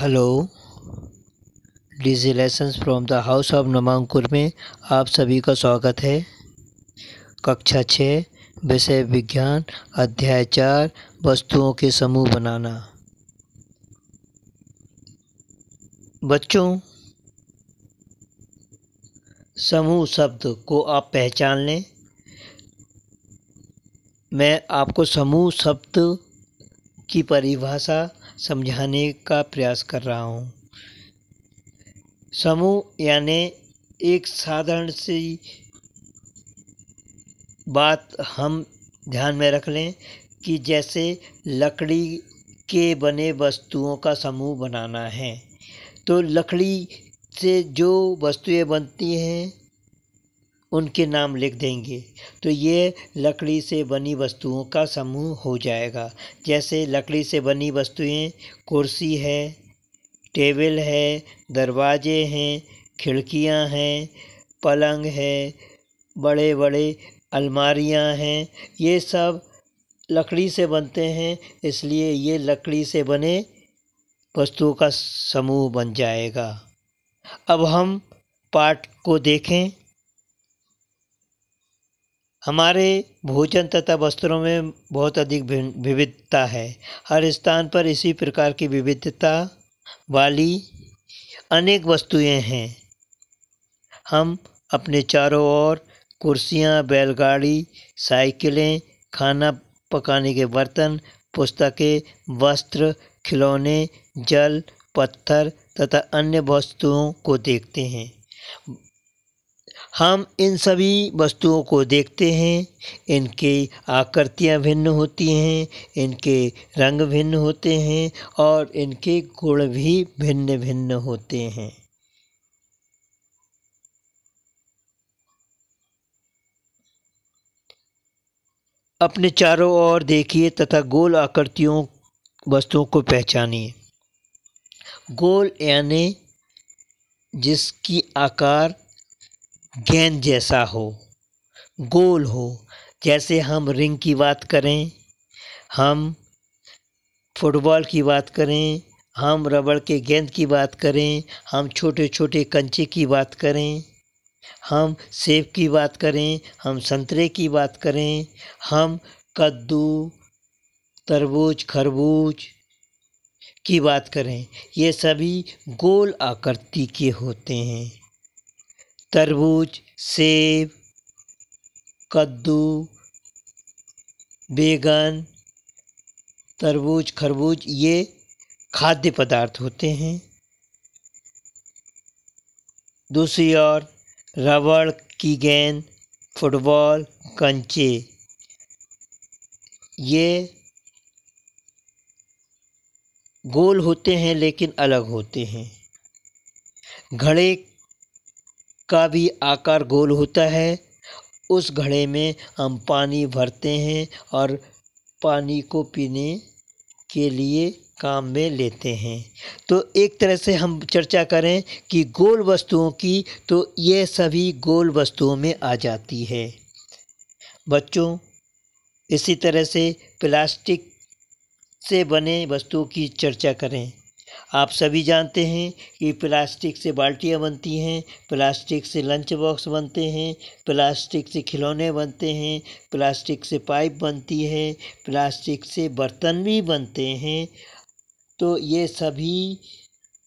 hello DG lesson from the house of Namankur में आप सभी का स्वागत है कक्षा छः विषय विज्ञान अध्याय चार वस्तुओं के समूह बनाना बच्चों समूह शब्द को आप पहचान लें मैं आपको समूह शब्द की परिभाषा समझाने का प्रयास कर रहा हूँ समूह यानि एक साधारण सी बात हम ध्यान में रख लें कि जैसे लकड़ी के बने वस्तुओं का समूह बनाना है तो लकड़ी से जो वस्तुएं बनती हैं उनके नाम लिख देंगे तो ये लकड़ी से बनी वस्तुओं का समूह हो जाएगा जैसे लकड़ी से बनी वस्तुएं कुर्सी है टेबल है दरवाजे हैं खिड़कियां हैं पलंग है बड़े बड़े अलमारियां हैं ये सब लकड़ी से बनते हैं इसलिए ये लकड़ी से बने वस्तुओं का समूह बन जाएगा अब हम पाठ को देखें हमारे भोजन तथा वस्त्रों में बहुत अधिक विविधता है हर स्थान पर इसी प्रकार की विविधता वाली अनेक वस्तुएं हैं हम अपने चारों ओर कुर्सियाँ बैलगाड़ी साइकिलें खाना पकाने के बर्तन पुस्तकें वस्त्र खिलौने जल पत्थर तथा अन्य वस्तुओं को देखते हैं हम इन सभी वस्तुओं को देखते हैं इनकी आकृतियाँ भिन्न होती हैं इनके रंग भिन्न होते हैं और इनके गुण भी भिन्न भिन्न होते हैं अपने चारों ओर देखिए तथा गोल आकृतियों वस्तुओं को पहचानिए गोल यानी जिसकी आकार गेंद जैसा हो गोल हो जैसे हम रिंग की बात करें हम फुटबॉल की बात करें हम रबड़ के गेंद की बात करें हम छोटे छोटे कंचे की बात करें हम सेब की बात करें हम संतरे की बात करें हम कद्दू तरबूज खरबूज की बात करें ये सभी गोल आकृति के होते हैं तरबूज सेब कद्दू बैगन तरबूज खरबूज ये खाद्य पदार्थ होते हैं दूसरी ओर रबड़ की गेंद फुटबॉल कंचे ये गोल होते हैं लेकिन अलग होते हैं घड़े का भी आकार गोल होता है उस घड़े में हम पानी भरते हैं और पानी को पीने के लिए काम में लेते हैं तो एक तरह से हम चर्चा करें कि गोल वस्तुओं की तो ये सभी गोल वस्तुओं में आ जाती है बच्चों इसी तरह से प्लास्टिक से बने वस्तुओं की चर्चा करें आप सभी जानते हैं कि प्लास्टिक से बाल्टियाँ बनती हैं प्लास्टिक से लंच बॉक्स बनते हैं प्लास्टिक से खिलौने बनते हैं प्लास्टिक से पाइप बनती है प्लास्टिक से बर्तन भी बनते हैं तो ये सभी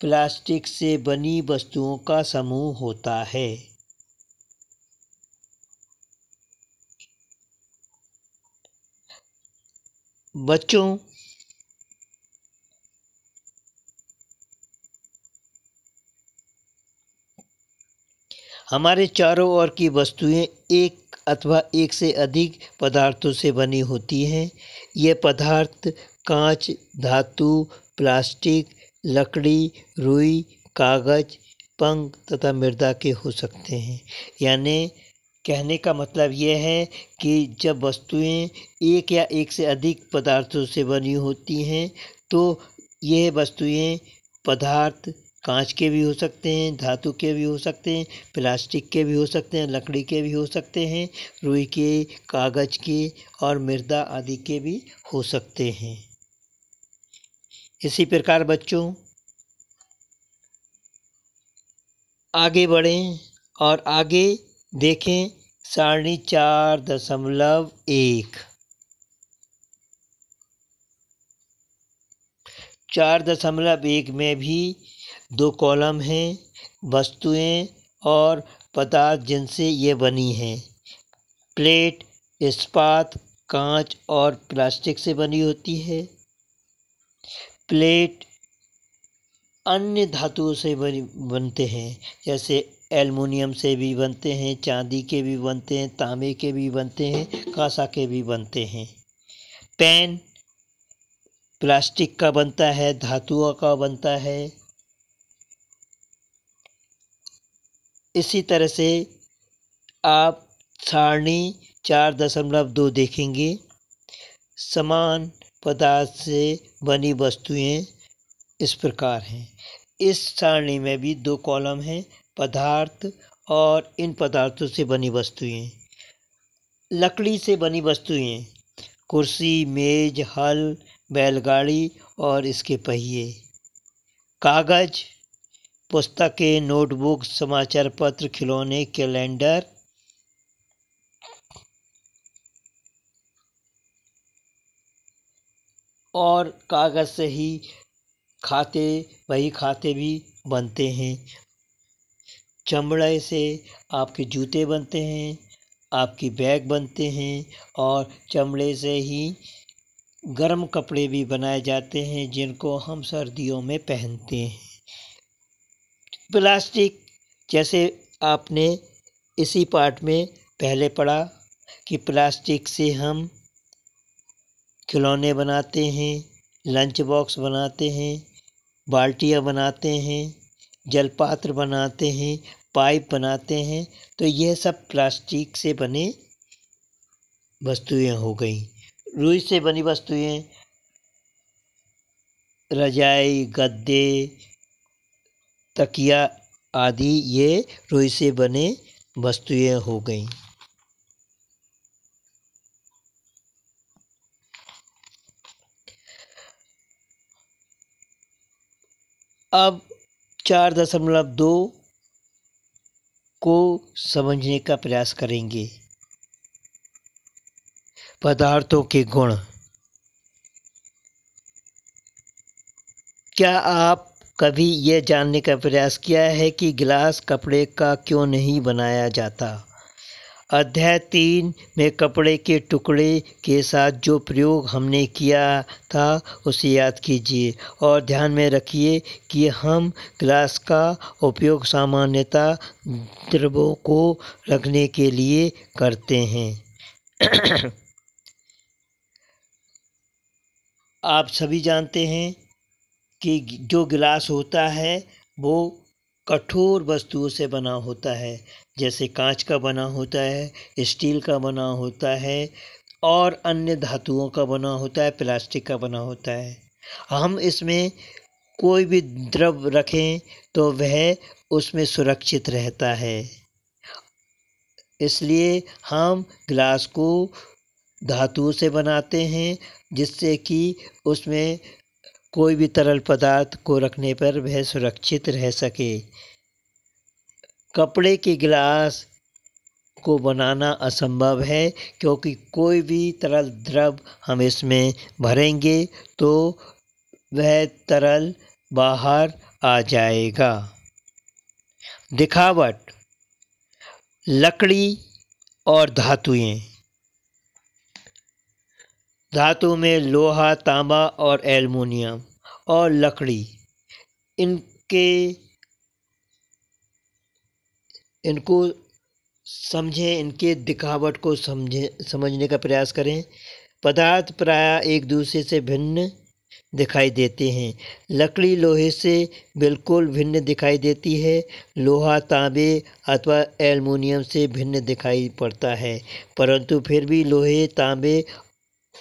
प्लास्टिक से बनी वस्तुओं का समूह होता है बच्चों हमारे चारों ओर की वस्तुएं एक अथवा एक से अधिक पदार्थों से बनी होती हैं ये पदार्थ कांच धातु प्लास्टिक लकड़ी रुई कागज पंख तथा मृदा के हो सकते हैं यानी कहने का मतलब यह है कि जब वस्तुएं एक या एक से अधिक पदार्थों से बनी होती हैं तो यह वस्तुएं पदार्थ कांच के भी हो सकते हैं धातु के भी हो सकते हैं प्लास्टिक के भी हो सकते हैं लकड़ी के भी हो सकते हैं रुई के कागज़ के और मृदा आदि के भी हो सकते हैं इसी प्रकार बच्चों आगे बढ़ें और आगे देखें सारणी चार दशमलव एक चार दशमलव एक में भी दो कॉलम हैं वस्तुएं और पदार्थ जिनसे ये बनी हैं प्लेट इस्पात कांच और प्लास्टिक से बनी होती है प्लेट अन्य धातुओं से बनी बनते हैं जैसे एलमोनियम से भी बनते हैं चांदी के भी बनते हैं तांबे के भी बनते हैं कांसा के भी बनते हैं पेन प्लास्टिक का बनता है धातुओं का बनता है इसी तरह से आप सारणी चार दशमलव दो देखेंगे समान पदार्थ से बनी वस्तुएं इस प्रकार हैं इस सारणी में भी दो कॉलम हैं पदार्थ और इन पदार्थों से बनी वस्तुएं लकड़ी से बनी वस्तुएं कुर्सी मेज हल बैलगाड़ी और इसके पहिए कागज़ पुस्तकें नोटबुक समाचार पत्र खिलौने कैलेंडर और कागज़ से ही खाते वही खाते भी बनते हैं चमड़े से आपके जूते बनते हैं आपकी बैग बनते हैं और चमड़े से ही गर्म कपड़े भी बनाए जाते हैं जिनको हम सर्दियों में पहनते हैं प्लास्टिक जैसे आपने इसी पार्ट में पहले पढ़ा कि प्लास्टिक से हम खिलौने बनाते हैं लंच बॉक्स बनाते हैं बाल्टियाँ बनाते हैं जलपात्र बनाते हैं पाइप बनाते हैं तो यह सब प्लास्टिक से बने वस्तुएं हो गई रुई से बनी वस्तुएं रजाई गद्दे तकिया आदि ये रोई से बने वस्तुएं हो गईं अब चार दशमलव दो को समझने का प्रयास करेंगे पदार्थों के गुण क्या आप कभी यह जानने का प्रयास किया है कि गिलास कपड़े का क्यों नहीं बनाया जाता अध्याय तीन में कपड़े के टुकड़े के साथ जो प्रयोग हमने किया था उसे याद कीजिए और ध्यान में रखिए कि हम ग्लास का उपयोग सामान्यतः द्रवों को रखने के लिए करते हैं आप सभी जानते हैं कि जो गिलास होता है वो कठोर वस्तुओं से बना होता है जैसे कांच का बना होता है स्टील का बना होता है और अन्य धातुओं का बना होता है प्लास्टिक का बना होता है हम इसमें कोई भी द्रव रखें तो वह उसमें सुरक्षित रहता है इसलिए हम ग्लास को धातुओं से बनाते हैं जिससे कि उसमें कोई भी तरल पदार्थ को रखने पर वह सुरक्षित रह सके कपड़े के गिलास को बनाना असंभव है क्योंकि कोई भी तरल द्रव हम इसमें भरेंगे तो वह तरल बाहर आ जाएगा दिखावट लकड़ी और धातुएं धातु में लोहा तांबा और एलमिनियम और लकड़ी इनके इनको समझें इनके दिखावट को समझें समझने का प्रयास करें पदार्थ प्राय एक दूसरे से भिन्न दिखाई देते हैं लकड़ी लोहे से बिल्कुल भिन्न दिखाई देती है लोहा तांबे अथवा एल्युमिनियम से भिन्न दिखाई पड़ता है परंतु फिर भी लोहे तांबे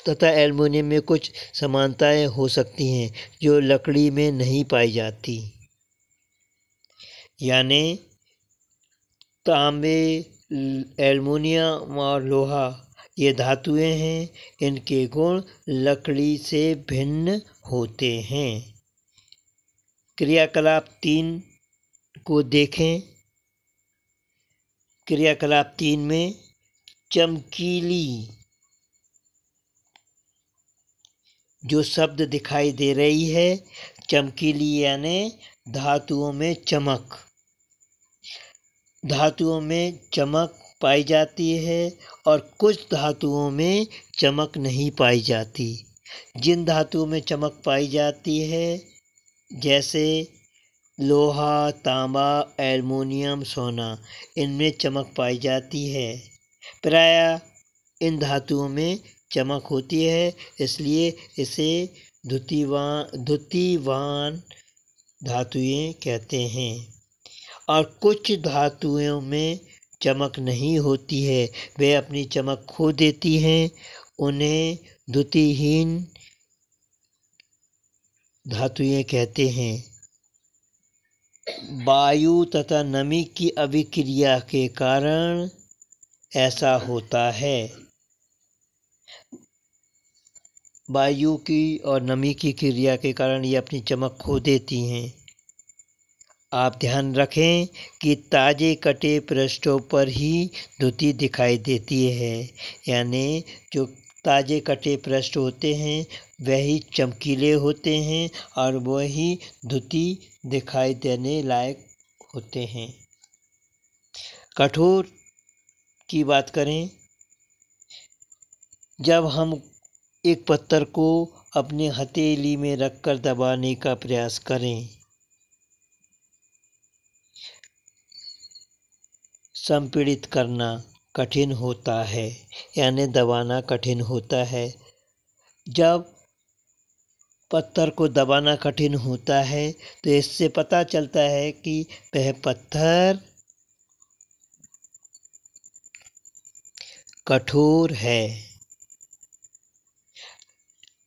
तथा एल्युमिनियम में कुछ समानताएं हो सकती हैं जो लकड़ी में नहीं पाई जाती यानी तांबे एल्युमिनियम और लोहा ये धातुएं हैं इनके गुण लकड़ी से भिन्न होते हैं क्रियाकलाप तीन को देखें क्रियाकलाप तीन में चमकीली जो शब्द दिखाई दे रही है चमकीली यानि धातुओं में चमक धातुओं में चमक पाई जाती है और कुछ धातुओं में चमक नहीं पाई जाती जिन धातुओं में चमक पाई जाती है जैसे लोहा तांबा एलमोनियम सोना इनमें चमक पाई जाती है प्राय इन धातुओं में चमक होती है इसलिए इसे धुतिवान धुतिवान धातुएं कहते हैं और कुछ धातुओं में चमक नहीं होती है वे अपनी चमक खो देती हैं उन्हें धुतिहीन धातुएं कहते हैं वायु तथा नमी की अभिक्रिया के कारण ऐसा होता है वायु की और नमी की क्रिया के कारण ये अपनी चमक खो देती हैं आप ध्यान रखें कि ताजे कटे पृष्ठों पर ही धुती दिखाई देती है यानी जो ताजे कटे पृष्ठ होते हैं वही चमकीले होते हैं और वही धुती दिखाई देने लायक होते हैं कठोर की बात करें जब हम एक पत्थर को अपने हथेली में रखकर दबाने का प्रयास करें संपीड़ित करना कठिन होता है यानी दबाना कठिन होता है जब पत्थर को दबाना कठिन होता है तो इससे पता चलता है कि वह पत्थर कठोर है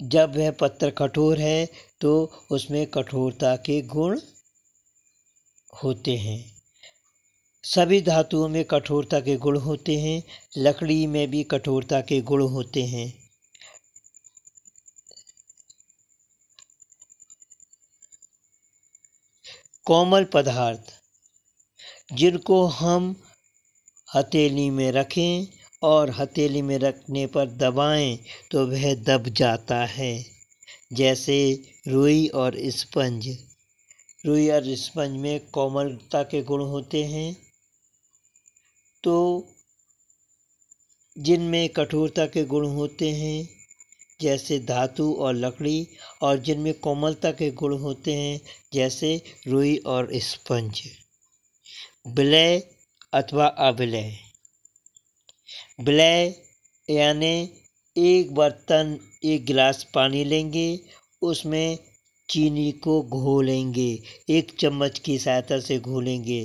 जब वह पत्थर कठोर है तो उसमें कठोरता के गुण होते हैं सभी धातुओं में कठोरता के गुण होते हैं लकड़ी में भी कठोरता के गुण होते हैं कोमल पदार्थ जिनको हम हथेली में रखें और हथेली में रखने पर दबाएं तो वह दब जाता है जैसे रुई और स्पंज रुई और स्पंज में कोमलता के गुण होते हैं तो जिनमें कठोरता के गुण होते हैं जैसे धातु और लकड़ी और जिनमें कोमलता के गुण होते हैं जैसे रुई और स्पंज विलय अथवा अविलय विलय यानि एक बर्तन एक गिलास पानी लेंगे उसमें चीनी को घोलेंगे एक चम्मच की सहायता से घोलेंगे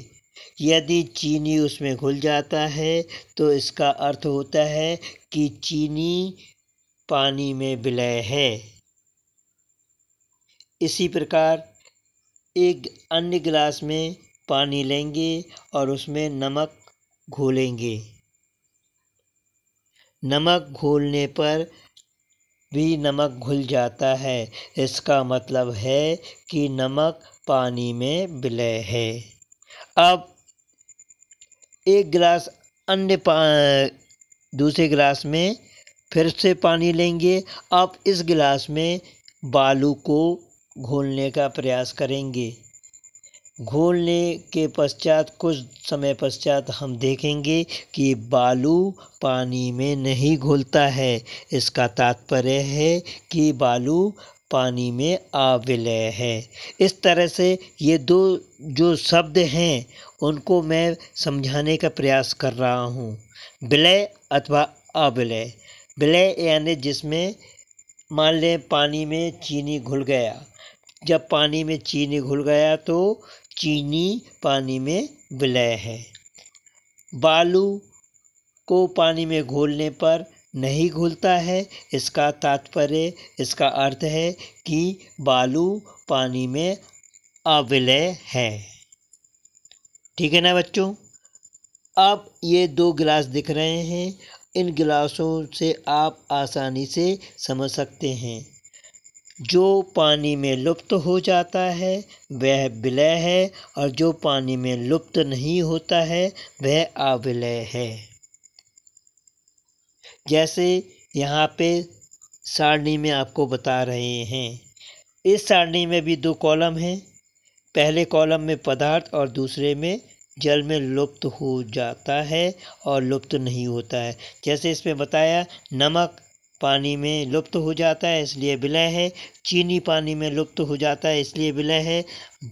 यदि चीनी उसमें घुल जाता है तो इसका अर्थ होता है कि चीनी पानी में विलय है इसी प्रकार एक अन्य गिलास में पानी लेंगे और उसमें नमक घोलेंगे नमक घोलने पर भी नमक घुल जाता है इसका मतलब है कि नमक पानी में विलय है अब एक गिलास अन्य दूसरे गिलास में फिर से पानी लेंगे आप इस गिलास में बालू को घोलने का प्रयास करेंगे घोलने के पश्चात कुछ समय पश्चात हम देखेंगे कि बालू पानी में नहीं घुलता है इसका तात्पर्य है कि बालू पानी में अविलय है इस तरह से ये दो जो शब्द हैं उनको मैं समझाने का प्रयास कर रहा हूँ विलय अथवा अविलय विलय यानी जिसमें मान लें पानी में चीनी घुल गया जब पानी में चीनी घुल गया तो चीनी पानी में विलय है बालू को पानी में घोलने पर नहीं घुलता है इसका तात्पर्य इसका अर्थ है कि बालू पानी में अविलय है ठीक है ना बच्चों अब ये दो गिलास दिख रहे हैं इन गिलासों से आप आसानी से समझ सकते हैं जो पानी में लुप्त हो जाता है वह विलय है और जो पानी में लुप्त नहीं होता है वह अविलय है जैसे यहाँ पे सारणी में आपको बता रहे हैं इस सारणी में भी दो कॉलम हैं पहले कॉलम में पदार्थ और दूसरे में जल में लुप्त हो जाता है और लुप्त नहीं होता है जैसे इसमें बताया नमक पानी में लुप्त हो जाता है इसलिए विलय है चीनी पानी में लुप्त हो जाता है इसलिए विलय है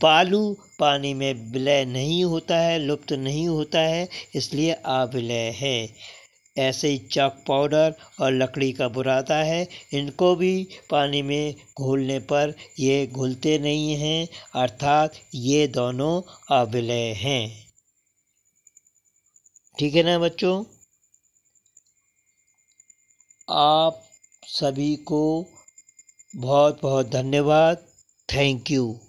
बालू पानी में विलय नहीं होता है लुप्त नहीं होता है इसलिए अविलय है ऐसे ही चॉक पाउडर और लकड़ी का बुरादा है इनको भी पानी में घोलने पर ये घुलते नहीं हैं अर्थात ये दोनों अविलय हैं ठीक है ना बच्चों आप सभी को बहुत बहुत धन्यवाद थैंक यू